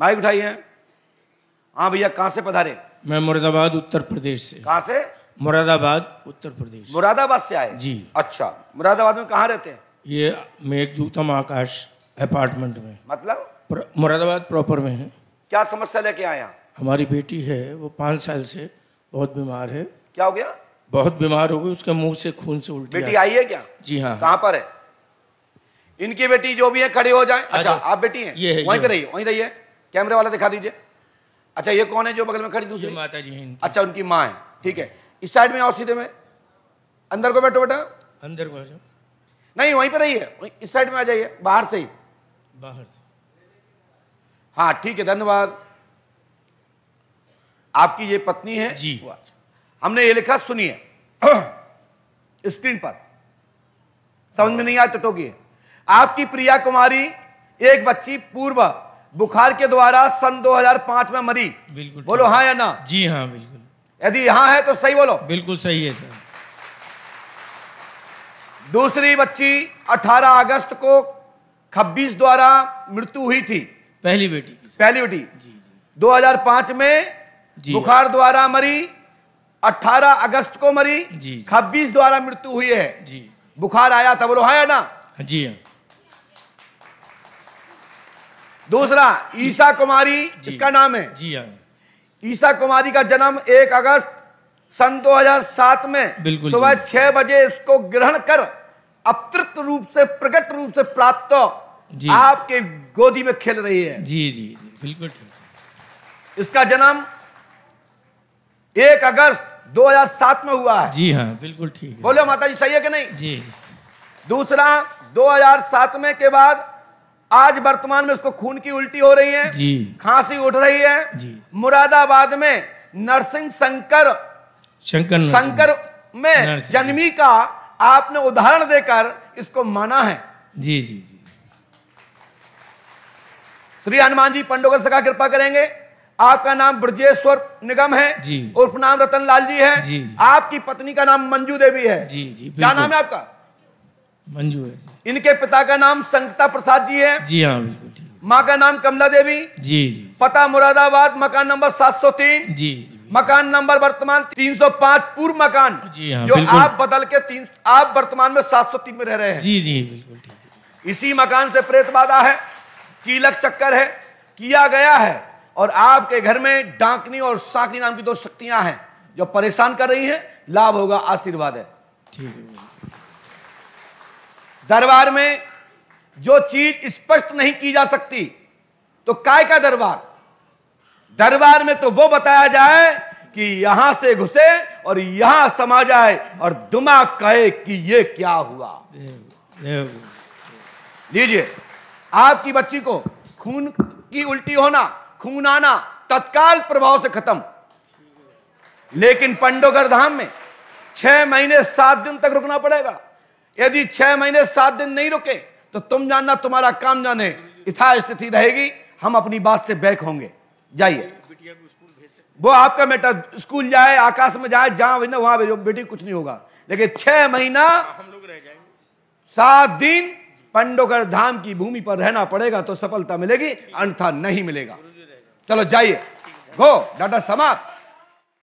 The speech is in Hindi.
माइक है हाँ भैया कहाँ से पधारे मैं मुरादाबाद उत्तर प्रदेश से कहाँ से मुरादाबाद उत्तर प्रदेश मुरादाबाद से आए जी अच्छा मुरादाबाद में कहाँ रहते हैं ये मेघदूतम आकाश अपार्टमेंट में मतलब प्र, मुरादाबाद प्रॉपर में है क्या समस्या लेके आया हमारी बेटी है वो पाँच साल से बहुत बीमार है क्या हो गया बहुत बीमार हो गई उसके मुंह से खून से उल्टी बेटी आई है क्या जी हाँ कहाँ पर है इनकी बेटी जो भी है खड़े हो जाए अच्छा आप बेटी हैं ये है वहीं पर रहिए वहीं रहिए कैमरे वाला दिखा दीजिए अच्छा ये कौन है जो बगल में खड़ी दूसरी माता जी हैं अच्छा उनकी माँ है ठीक है इस साइड में और सीधे में अंदर को बैठो बेटा अंदर को नहीं वहीं पर रहिए इस साइड में आ जाइए बाहर से ही बाहर से हाँ ठीक है धन्यवाद आपकी ये पत्नी है जी अच्छा। हमने ये लिखा सुनिए स्क्रीन पर समझ में नहीं आया तो टोकिए आपकी प्रिया कुमारी एक बच्ची पूर्व बुखार के द्वारा सन 2005 में मरी बिल्कुल बोलो हाँ या ना जी हाँ बिल्कुल यदि यहाँ है तो सही बोलो बिल्कुल सही है सर दूसरी बच्ची 18 अगस्त को खब्बीस द्वारा मृत्यु हुई थी पहली बेटी की पहली बेटी जी, जी 2005 में जी, बुखार द्वारा मरी 18 अगस्त को मरी जी, जी खब्बीस द्वारा मृत्यु हुई है जी बुखार आया था बोलो हाँ या ना हाँ, जी हाँ दूसरा ईसा कुमारी जिसका नाम है जी हाँ ईसा कुमारी का जन्म एक अगस्त सन 2007 में बिल्कुल सुबह छह बजे इसको ग्रहण कर अपृत रूप से प्रकट रूप से प्राप्त आपके गोदी में खेल रही है जी जी, जी बिल्कुल इसका जन्म एक अगस्त 2007 में हुआ है जी हाँ बिल्कुल ठीक बोलो माता जी सही है कि नहीं जी दूसरा 2007 में के बाद आज वर्तमान में उसको खून की उल्टी हो रही है जी खांसी उठ रही है जी मुरादाबाद में नरसिंह शंकर शंकर शंकर में जन्मी का आपने उदाहरण देकर इसको माना है जी जी जी श्री हनुमान जी पंडोकर सका कृपा करेंगे आपका नाम ब्रजेश्वर निगम है जी उर्फ नाम रतन लाल जी है जी, जी। आपकी पत्नी का नाम मंजू देवी है जी जी क्या नाम है आपका मंजू है इनके पिता का नाम संगता प्रसाद जी है जी हाँ बिल्कुल माँ का नाम कमला देवी जी जी पता मुरादाबाद मकान नंबर 703 जी, जी मकान नंबर वर्तमान 305 पूर्व मकान जी हाँ, जो आप बदल के तीन आप वर्तमान में 703 में रह रहे हैं जी जी बिल्कुल इसी मकान से प्रेत बाधा है कीलक चक्कर है किया गया है और आपके घर में डांकनी और साकनी नाम की दो शक्तियां हैं जो परेशान कर रही हैं लाभ होगा आशीर्वाद है ठीक है दरबार में जो चीज स्पष्ट नहीं की जा सकती तो काय का दरबार दरबार में तो वो बताया जाए कि यहां से घुसे और यहां समा जाए और दुमा कहे कि ये क्या हुआ लीजिए आपकी बच्ची को खून की उल्टी होना खून आना तत्काल प्रभाव से खत्म लेकिन पंडोगर धाम में छह महीने सात दिन तक रुकना पड़ेगा यदि छह महीने सात दिन नहीं रुके तो तुम जानना तुम्हारा काम जाने यथा स्थिति रहेगी हम अपनी बात से बैक होंगे जाइए वो आपका बेटा स्कूल जाए आकाश में जाए जहां भेजना वहां भेजो बेटी कुछ नहीं होगा लेकिन छह महीना हम लोग रह जाएंगे सात दिन पंडोकर धाम की भूमि पर रहना पड़ेगा तो सफलता मिलेगी अन्यथा नहीं मिलेगा चलो जाइए गो डाटा समाप्त